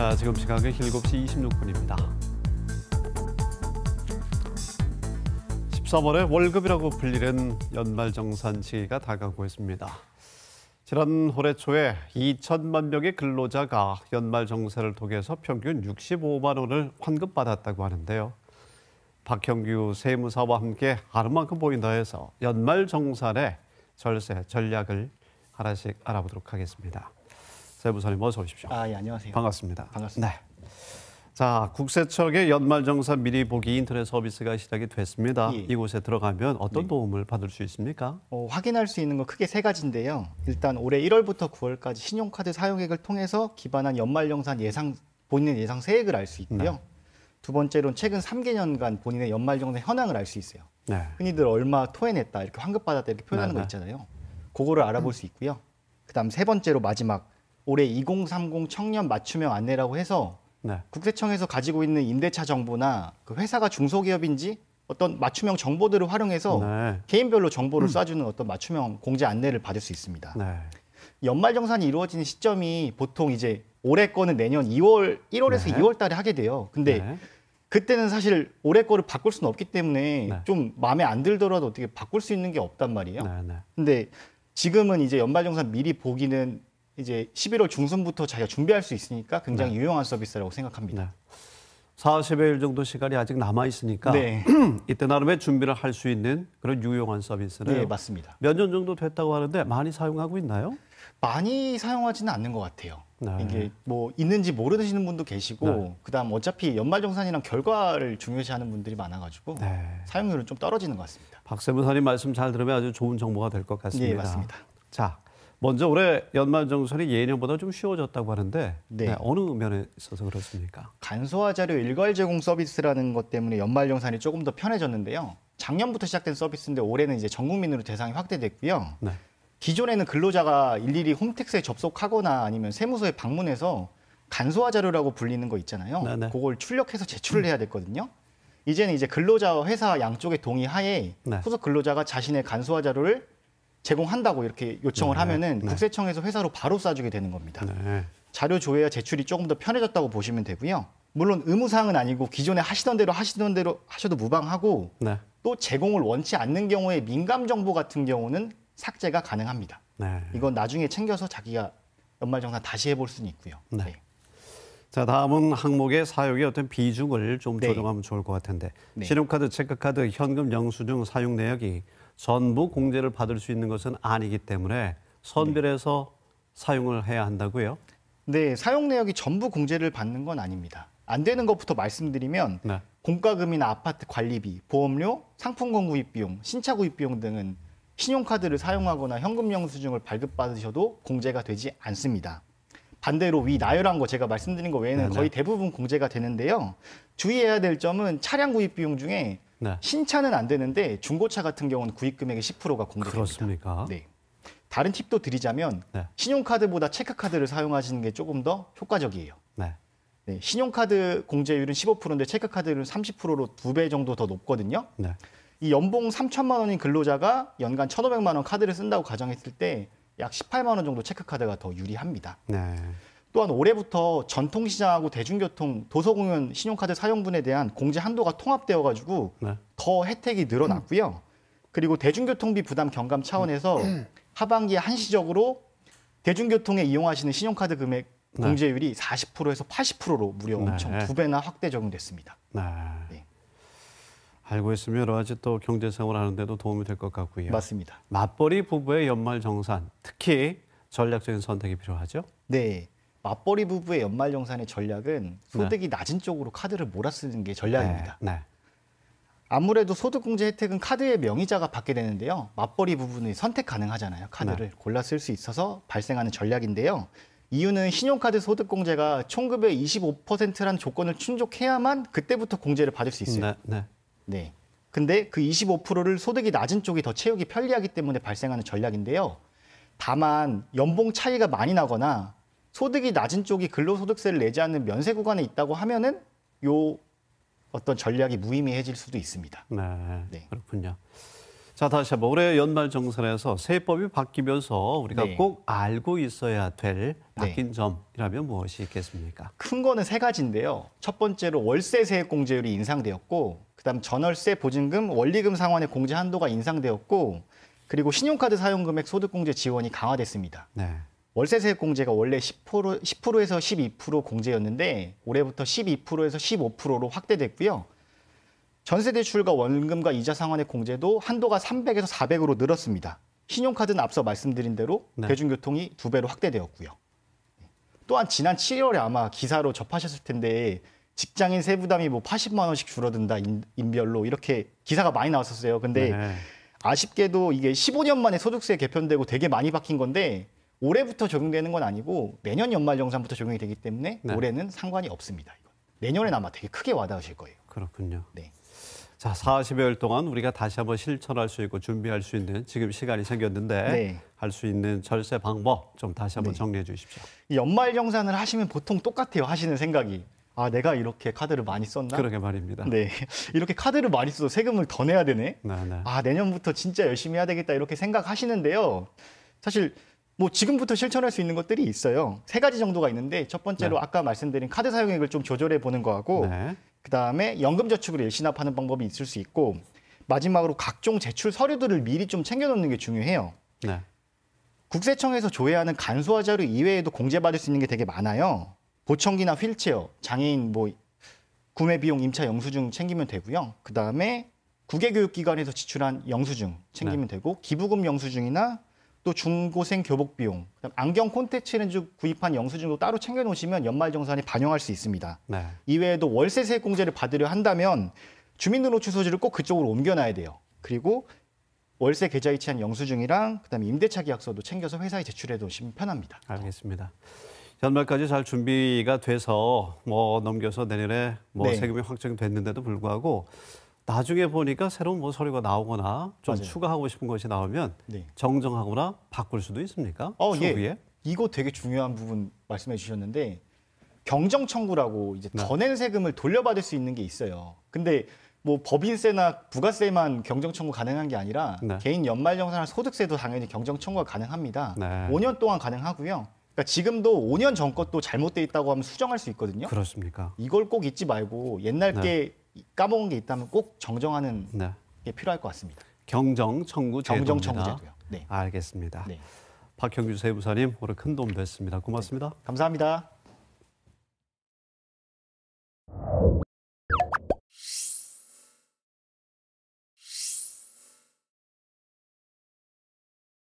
네, 지금 시각은 7시 26분입니다. 13월의 월급이라고 불리는 연말정산 시기가 다가오고 있습니다. 지난 올해 초에 2천만 명의 근로자가 연말정산을 통해서 평균 65만 원을 환급받았다고 하는데요. 박형규 세무사와 함께 아름만큼 보인다에서 연말정산의 절세 전략을 하나씩 알아보도록 하겠습니다. 세부사님 어서 오십시오. 아, 예, 안녕하세요. 반갑습니다. 반갑습니다. 네. 자, 국세청의 연말정산 미리 보기 인터넷 서비스가 시작이 됐습니다. 예. 이곳에 들어가면 어떤 네. 도움을 받을 수 있습니까? 어, 확인할 수 있는 건 크게 세 가지인데요. 일단 올해 1월부터 9월까지 신용카드 사용액을 통해서 기반한 연말정산 예상 본인의 예상 세액을 알 수 있고요. 네. 두 번째로는 최근 3개년간 본인의 연말정산 현황을 알 수 있어요. 네. 흔히들 얼마 토해냈다, 이렇게 환급 받았다 이렇게 표현하는 네, 거 있잖아요. 그거를 알아볼 수 있고요. 그다음 세 번째로 마지막 올해 2030 청년 맞춤형 안내라고 해서 네. 국세청에서 가지고 있는 임대차 정보나 그 회사가 중소기업인지 어떤 맞춤형 정보들을 활용해서 네. 개인별로 정보를 음. 쏴주는 어떤 맞춤형 공제 안내를 받을 수 있습니다. 네. 연말 정산이 이루어지는 시점이 보통 이제 올해 거는 내년 2월, 1월에서 네. 2월 달에 하게 돼요. 근데 네. 그때는 사실 올해 거를 바꿀 수는 없기 때문에 네. 좀 마음에 안 들더라도 어떻게 바꿀 수 있는 게 없단 말이에요. 네, 네. 근데 지금은 이제 연말정산 미리 보기는 이제 11월 중순부터 자기가 준비할 수 있으니까 굉장히 네. 유용한 서비스라고 생각합니다. 네. 40여일 정도 시간이 아직 남아 있으니까 네. 이때 나름의 준비를 할 수 있는 그런 유용한 서비스는 네, 맞습니다. 몇 년 정도 됐다고 하는데 많이 사용하고 있나요? 많이 사용하지는 않는 것 같아요. 네. 이게 뭐 있는지 모르시는 분도 계시고 네. 그다음 어차피 연말정산이랑 결과를 중요시하는 분들이 많아가지고 네. 사용률은 좀 떨어지는 것 같습니다. 박세무사님 말씀 잘 들으면 아주 좋은 정보가 될 것 같습니다. 네, 맞습니다. 자, 먼저 올해 연말정산이 예년보다 좀 쉬워졌다고 하는데 네. 네, 어느 면에 있어서 그렇습니까? 간소화 자료 일괄 제공 서비스라는 것 때문에 연말정산이 조금 더 편해졌는데요. 작년부터 시작된 서비스인데 올해는 이제 전 국민으로 대상이 확대됐고요. 네. 기존에는 근로자가 일일이 홈택스에 접속하거나 아니면 세무서에 방문해서 간소화 자료라고 불리는 거 있잖아요. 네네. 네. 그걸 출력해서 제출을 해야 됐거든요. 이제는 이제 근로자와 회사 양쪽의 동의 하에 네. 후속 근로자가 자신의 간소화 자료를 제공한다고 이렇게 요청을 네, 하면은 네. 국세청에서 회사로 바로 쏴주게 되는 겁니다. 네. 자료 조회와 제출이 조금 더 편해졌다고 보시면 되고요. 물론 의무사항은 아니고 기존에 하시던 대로 하시던 대로 하셔도 무방하고 네. 또 제공을 원치 않는 경우에 민감 정보 같은 경우는 삭제가 가능합니다. 네. 이건 나중에 챙겨서 자기가 연말정산 다시 해볼 수는 있고요. 네. 네. 자 다음은 항목의 사용의 어떤 비중을 좀 조정하면 좋을 것 같은데 신용카드, 체크카드, 현금 영수증 사용 내역이 전부 공제를 받을 수 있는 것은 아니기 때문에 선별해서 사용을 해야 한다고요? 네, 사용 내역이 전부 공제를 받는 건 아닙니다. 안 되는 것부터 말씀드리면 네. 공과금이나 아파트 관리비, 보험료, 상품권 구입 비용, 신차 구입 비용 등은 신용카드를 사용하거나 현금 영수증을 발급받으셔도 공제가 되지 않습니다. 반대로 위 나열한 거 제가 말씀드린 거 외에는 네네. 네. 거의 대부분 공제가 되는데요. 주의해야 될 점은 차량 구입 비용 중에 네. 신차는 안 되는데 중고차 같은 경우는 구입 금액의 10%가 공제됩니다. 네. 다른 팁도 드리자면 네. 신용카드보다 체크카드를 사용하시는 게 조금 더 효과적이에요. 네. 네, 신용카드 공제율은 15%인데 체크카드율은 30%로 두 배 정도 더 높거든요. 네. 이 연봉 3천만 원인 근로자가 연간 1,500만 원 카드를 쓴다고 가정했을 때 약 18만 원 정도 체크카드가 더 유리합니다. 네. 또한 올해부터 전통시장하고 대중교통, 도서공연 신용카드 사용분에 대한 공제 한도가 통합되어 가지고 네. 더 혜택이 늘어났고요. 그리고 대중교통비 부담 경감 차원에서 음. 음. 하반기에 한시적으로 대중교통에 이용하시는 신용카드 금액 네. 공제율이 40%에서 80%로 무려 네. 엄청 두 배나 확대 적용됐습니다. 네. 네. 알고 있으면 여러 가지 또 경제생활 하는데도 도움이 될 것 같고요. 맞습니다. 맞벌이 부부의 연말 정산, 특히 전략적인 선택이 필요하죠. 네. 맞벌이 부부의 연말 정산의 전략은 네. 소득이 낮은 쪽으로 카드를 몰아 쓰는 게 전략입니다. 네. 네. 아무래도 소득공제 혜택은 카드의 명의자가 받게 되는데요. 맞벌이 부부는 선택 가능하잖아요. 카드를 골라 쓸 수 있어서 발생하는 전략인데요. 이유는 신용카드 소득공제가 총급의 25%라는 조건을 충족해야만 그때부터 공제를 받을 수 있어요. 네. 네. 근데 그 25%를 소득이 낮은 쪽이 더 채우기 편리하기 때문에 발생하는 전략인데요. 다만 연봉 차이가 많이 나거나 소득이 낮은 쪽이 근로소득세를 내지 않는 면세 구간에 있다고 하면은 요 어떤 전략이 무의미해질 수도 있습니다. 네, 네. 그렇군요. 자 다시 한번 올해 연말 정산에서 세법이 바뀌면서 우리가 네. 꼭 알고 있어야 될 네. 바뀐 네. 점이라면 무엇이 있겠습니까? 큰 거는 세 가지인데요. 첫 번째로 월세 세액 공제율이 인상되었고, 그다음 전월세 보증금 원리금 상환의 공제 한도가 인상되었고, 그리고 신용카드 사용금액 소득공제 지원이 강화됐습니다. 네. 월세 세액공제가 원래 10% 10%에서 12% 공제였는데 올해부터 12%에서 15%로 확대됐고요. 전세 대출과 원금과 이자 상환의 공제도 한도가 300에서 400으로 늘었습니다. 신용카드는 앞서 말씀드린 대로 네. 대중교통이 두 배로 확대되었고요. 또한 지난 7월에 아마 기사로 접하셨을 텐데 직장인 세부담이 뭐 80만 원씩 줄어든다 인, 별로 이렇게 기사가 많이 나왔었어요. 근데 네. 아쉽게도 이게 15년 만에 소득세 개편되고 되게 많이 바뀐 건데 올해부터 적용되는 건 아니고 내년 연말정산부터 적용이 되기 때문에 네. 올해는 상관이 없습니다. 이건. 내년에 아마 되게 크게 와닿으실 거예요. 그렇군요. 네. 자, 40여일 동안 우리가 다시 한번 실천할 수 있고 준비할 수 있는 지금 시간이 생겼는데 네. 할수 있는 절세 방법 좀 다시 한번 네. 정리해 주십시오. 연말 정산을 하시면 보통 똑같아요. 하시는 생각이. 아, 내가 이렇게 카드를 많이 썼나? 그러게 말입니다. 네. 이렇게 카드를 많이 써도 세금을 더 내야 되네. 네네. 네. 아, 내년부터 진짜 열심히 해야 되겠다 이렇게 생각하시는데요. 사실 뭐 지금부터 실천할 수 있는 것들이 있어요. 세 가지 정도가 있는데 첫 번째로 네. 아까 말씀드린 카드 사용액을 좀 조절해 보는 거하고 네. 그다음에 연금 저축을 일시납하는 방법이 있을 수 있고 마지막으로 각종 제출 서류들을 미리 좀 챙겨 놓는 게 중요해요. 네. 국세청에서 조회하는 간소화 자료 이외에도 공제받을 수 있는 게 되게 많아요. 보청기나 휠체어, 장애인 뭐 구매 비용 임차 영수증 챙기면 되고요. 그다음에 국외교육기관에서 지출한 영수증 챙기면 네. 되고 기부금 영수증이나 또 중고생 교복 비용, 그다음 안경 콘텐츠는 구입한 영수증도 따로 챙겨놓으시면 연말정산에 반영할 수 있습니다. 네. 이외에도 월세 세액공제를 받으려 한다면 주민등록취 소지를 꼭 그쪽으로 옮겨놔야 돼요. 그리고 월세 계좌 이체한 영수증이랑 그다음에 임대차 계약서도 챙겨서 회사에 제출해 놓시면 편합니다. 알겠습니다. 연말까지 잘 준비가 돼서 뭐 넘겨서 내년에 뭐 네. 세금이 확정됐는데도 불구하고 나중에 보니까 새로운 뭐 서류가 나오거나 좀 맞아요. 추가하고 싶은 것이 나오면 네. 정정하거나 바꿀 수도 있습니까? 어, 예. 추후에? 예. 이거 되게 중요한 부분 말씀해 주셨는데 경정 청구라고 이제 네. 낸 세금을 돌려받을 수 있는 게 있어요. 근데 뭐 법인세나 부가세만 경정 청구 가능한 게 아니라 네. 개인 연말정산 소득세도 당연히 경정 청구가 가능합니다. 네. 5년 동안 가능하고요. 그러니까 지금도 5년 전 것도 잘못돼 있다고 하면 수정할 수 있거든요. 그렇습니까? 이걸 꼭 잊지 말고 옛날 네. 게 까먹은 게 있다면 꼭 정정하는 네. 게 필요할 것 같습니다. 경정 청구 경정 청구 제도요. 네. 알겠습니다. 네. 박형규 세부사님 오늘 큰 도움 됐습니다. 고맙습니다. 네. 감사합니다.